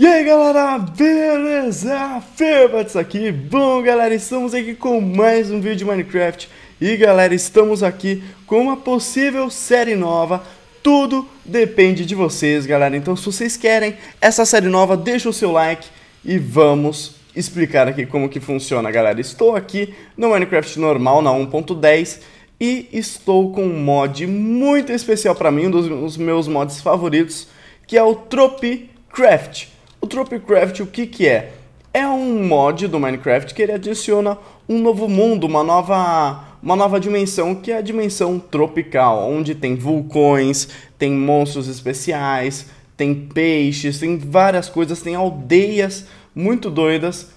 E aí galera, beleza? Febats aqui, bom galera, estamos aqui com mais um vídeo de Minecraft E galera, estamos aqui com uma possível série nova Tudo depende de vocês galera, então se vocês querem essa série nova, deixa o seu like E vamos explicar aqui como que funciona galera Estou aqui no Minecraft normal, na 1.10 e estou com um mod muito especial para mim, um dos meus mods favoritos, que é o Tropicraft. O Tropicraft, o que que é? É um mod do Minecraft que ele adiciona um novo mundo, uma nova uma nova dimensão que é a dimensão tropical, onde tem vulcões, tem monstros especiais, tem peixes, tem várias coisas, tem aldeias muito doidas.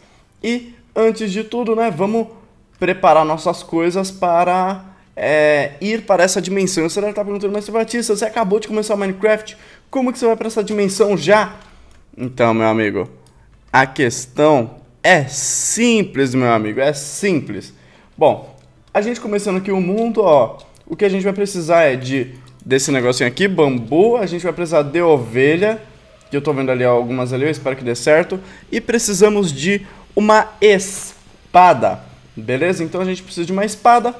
E antes de tudo, né, vamos preparar nossas coisas para é, ir para essa dimensão. Você deve estar perguntando, mas Batista, você acabou de começar o Minecraft, como que você vai para essa dimensão já? Então, meu amigo, a questão é simples, meu amigo, é simples. Bom, a gente começando aqui o mundo, ó, o que a gente vai precisar é de desse negocinho aqui, bambu, a gente vai precisar de ovelha, que eu tô vendo ali algumas ali, eu espero que dê certo, e precisamos de uma espada, beleza? Então a gente precisa de uma espada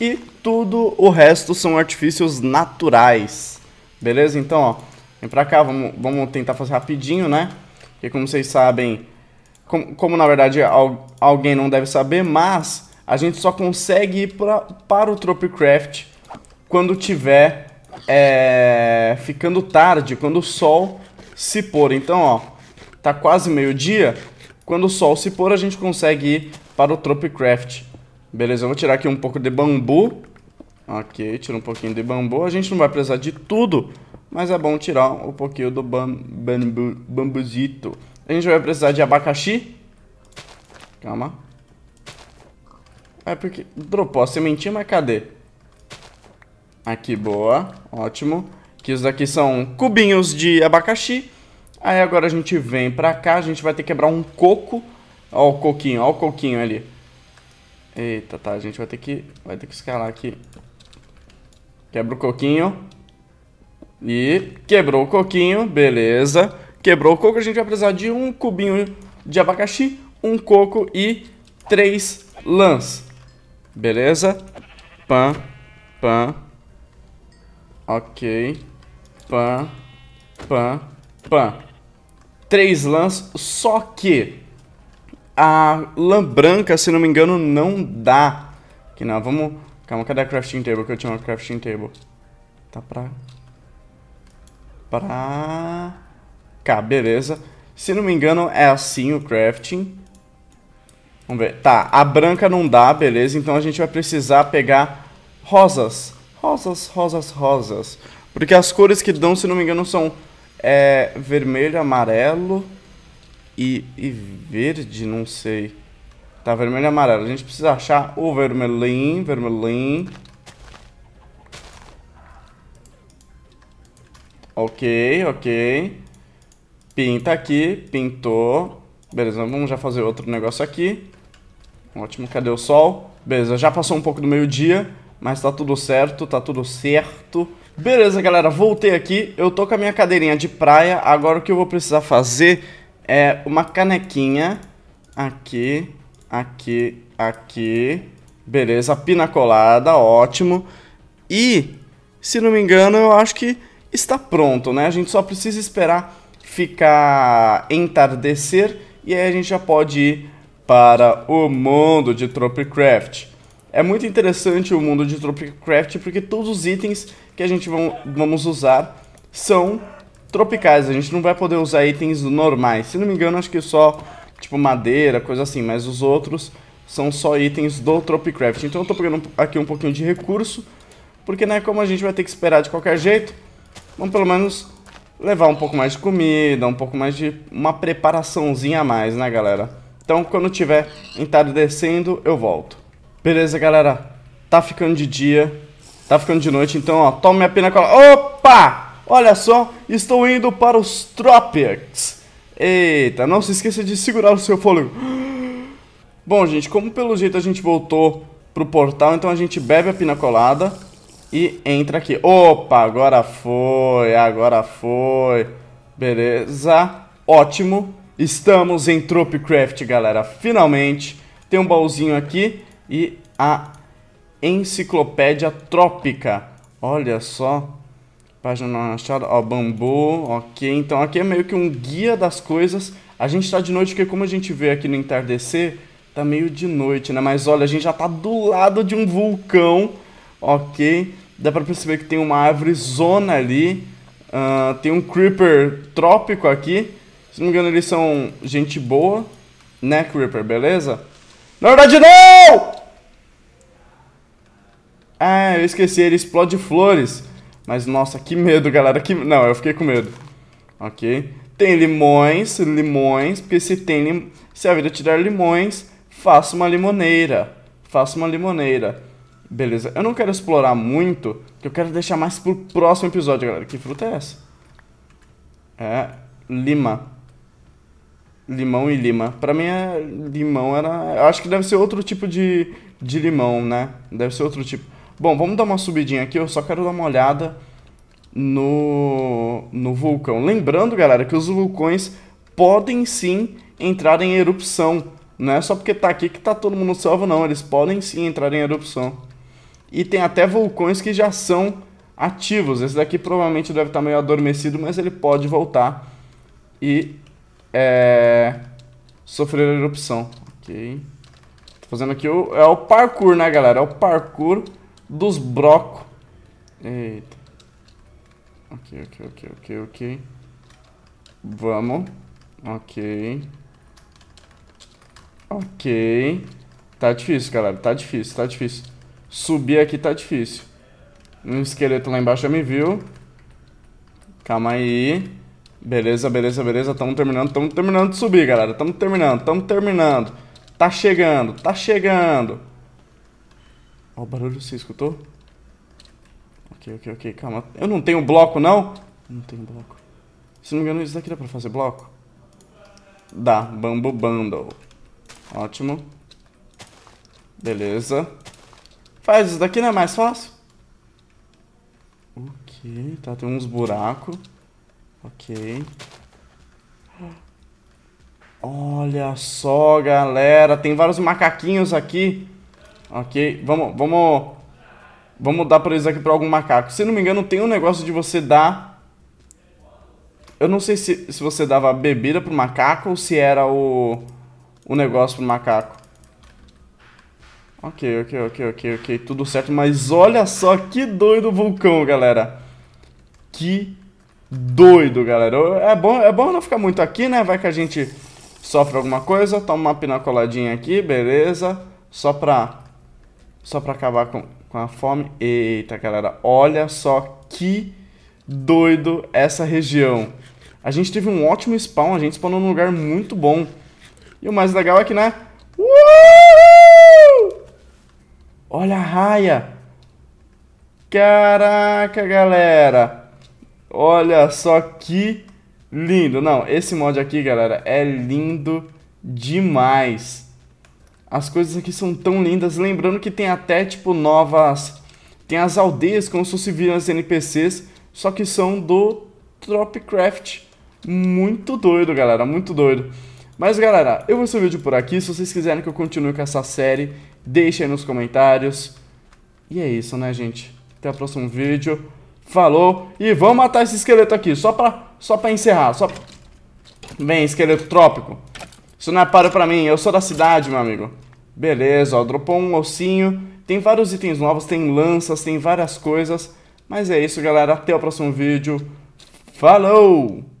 e tudo o resto são artifícios naturais, beleza? Então, ó, Vem pra cá, vamos, vamos tentar fazer rapidinho, né? Porque como vocês sabem, como, como na verdade al, alguém não deve saber, mas a gente só consegue ir pra, para o Tropicraft quando tiver é, ficando tarde, quando o sol se pôr. Então, ó, tá quase meio-dia. Quando o sol se pôr, a gente consegue ir para o Tropicraft. Beleza, eu vou tirar aqui um pouco de bambu. Ok, tira um pouquinho de bambu. A gente não vai precisar de tudo, mas é bom tirar um pouquinho do bam, bambu, bambuzito. A gente vai precisar de abacaxi. Calma. É porque dropou a sementinha, mas cadê? Aqui, boa. Ótimo. Que isso daqui são cubinhos de abacaxi. Aí agora a gente vem pra cá, a gente vai ter que quebrar um coco. Ó o coquinho, ó o coquinho ali. Eita, tá, a gente vai ter que, vai ter que escalar aqui. Quebra o coquinho. E quebrou o coquinho, beleza. Quebrou o coco, a gente vai precisar de um cubinho de abacaxi, um coco e três lãs. Beleza? Pã, pã. Ok. Pã, pã, pã. Três lãs, só que a lã branca, se não me engano, não dá. Que não, vamos... Calma, cadê a crafting table? Que eu tinha uma crafting table. Tá pra pra cá, beleza. Se não me engano, é assim o crafting. Vamos ver. Tá, a branca não dá, beleza. Então a gente vai precisar pegar rosas. Rosas, rosas, rosas. Porque as cores que dão, se não me engano, são é, vermelho, amarelo e, e verde, não sei. Tá, vermelho e amarelo. A gente precisa achar o vermelhinho, vermelhinho. Ok, ok. Pinta aqui, pintou. Beleza, vamos já fazer outro negócio aqui. Ótimo, cadê o sol? Beleza, já passou um pouco do meio-dia, mas tá tudo certo, tá tudo certo. Beleza, galera, voltei aqui. Eu tô com a minha cadeirinha de praia. Agora o que eu vou precisar fazer é uma canequinha aqui, aqui, aqui. Beleza, pina colada, ótimo. E, se não me engano, eu acho que está pronto, né? A gente só precisa esperar ficar entardecer e aí a gente já pode ir para o mundo de Tropicraft. É muito interessante o mundo de Tropicraft porque todos os itens que a gente vão, vamos usar são tropicais, a gente não vai poder usar itens normais. Se não me engano, acho que só tipo madeira, coisa assim, mas os outros são só itens do Tropicraft. Então eu estou pegando aqui um pouquinho de recurso, porque né, como a gente vai ter que esperar de qualquer jeito, Vamos pelo menos levar um pouco mais de comida, um pouco mais de uma preparaçãozinha a mais, né, galera? Então, quando tiver entardecendo, eu volto. Beleza, galera? Tá ficando de dia, tá ficando de noite, então, ó, toma a pina cola. Opa! Olha só, estou indo para os Tropics. Eita, não se esqueça de segurar o seu fôlego. Bom, gente, como pelo jeito a gente voltou pro portal, então a gente bebe a pina colada e entra aqui. Opa, agora foi, agora foi. Beleza, ótimo. Estamos em Tropicraft, galera, finalmente. Tem um baúzinho aqui e a Enciclopédia Trópica. Olha só, página não achada, ó, bambu, ok. Então aqui é meio que um guia das coisas. A gente tá de noite porque como a gente vê aqui no entardecer, tá meio de noite, né? Mas olha, a gente já tá do lado de um vulcão ok. Dá pra perceber que tem uma árvore zona ali. Uh, tem um Creeper trópico aqui. Se não me engano, eles são gente boa. Né, Creeper? Beleza? Na verdade, não! Ah, eu esqueci. Ele explode flores. Mas, nossa, que medo, galera. Que... Não, eu fiquei com medo. Ok. Tem limões, limões. Porque se, tem lim... se a vida tirar limões, faça uma limoneira. Faça uma limoneira. Beleza, eu não quero explorar muito, porque eu quero deixar mais pro próximo episódio, galera. Que fruta é essa? É lima. Limão e lima. Pra mim, é, limão era... Eu acho que deve ser outro tipo de, de limão, né? Deve ser outro tipo. Bom, vamos dar uma subidinha aqui, eu só quero dar uma olhada no, no vulcão. Lembrando, galera, que os vulcões podem sim entrar em erupção. Não é só porque tá aqui que tá todo mundo salvo, não. Eles podem sim entrar em erupção. E tem até vulcões que já são ativos. Esse daqui provavelmente deve estar meio adormecido, mas ele pode voltar e é, sofrer erupção. Ok. Tô fazendo aqui o, é o parkour, né, galera? É o parkour dos brocos. Eita. Ok, ok, ok, ok, ok. Vamos. Ok. Ok. Tá difícil, galera. Tá difícil, tá difícil. Subir aqui tá difícil. Um esqueleto lá embaixo já me viu. Calma aí. Beleza, beleza, beleza. Tamo terminando, tamo terminando de subir, galera. Tamo terminando, tamo terminando. Tá chegando, tá chegando. Ó, o barulho você escutou? Ok, ok, ok, calma. Eu não tenho bloco, não? Não tenho bloco. Se não me engano, isso daqui dá pra fazer bloco? Dá, bambu bundle. Ótimo. Beleza. Faz isso daqui, não é mais fácil? Ok, tá, tem uns buracos. Ok. Olha só, galera. Tem vários macaquinhos aqui. Ok, vamos, vamos... Vamos dar pra eles aqui pra algum macaco. Se não me engano, tem um negócio de você dar... Eu não sei se, se você dava bebida pro macaco ou se era o, o negócio pro macaco. Ok, ok, ok, ok, ok, tudo certo, mas olha só que doido o vulcão, galera. Que doido, galera. É bom, é bom não ficar muito aqui, né? Vai que a gente sofre alguma coisa. Toma uma pinacoladinha aqui, beleza. Só pra, só pra acabar com, com a fome. Eita, galera, olha só que doido essa região. A gente teve um ótimo spawn, a gente spawnou num lugar muito bom. E o mais legal é que, né? Olha a raia! Caraca, galera! Olha só que lindo! Não, esse mod aqui, galera, é lindo demais. As coisas aqui são tão lindas. Lembrando que tem até, tipo, novas... Tem as aldeias, como se fosse as NPCs, só que são do Tropicraft. Muito doido, galera, muito doido. Mas galera, eu vou esse vídeo por aqui. Se vocês quiserem que eu continue com essa série, deixem aí nos comentários. E é isso, né, gente? Até o próximo vídeo. Falou. E vamos matar esse esqueleto aqui, só pra, só pra encerrar. Só... Vem, esqueleto trópico. Isso não é para pra mim, eu sou da cidade, meu amigo. Beleza, ó, dropou um ossinho. Tem vários itens novos, tem lanças, tem várias coisas. Mas é isso, galera. Até o próximo vídeo. Falou!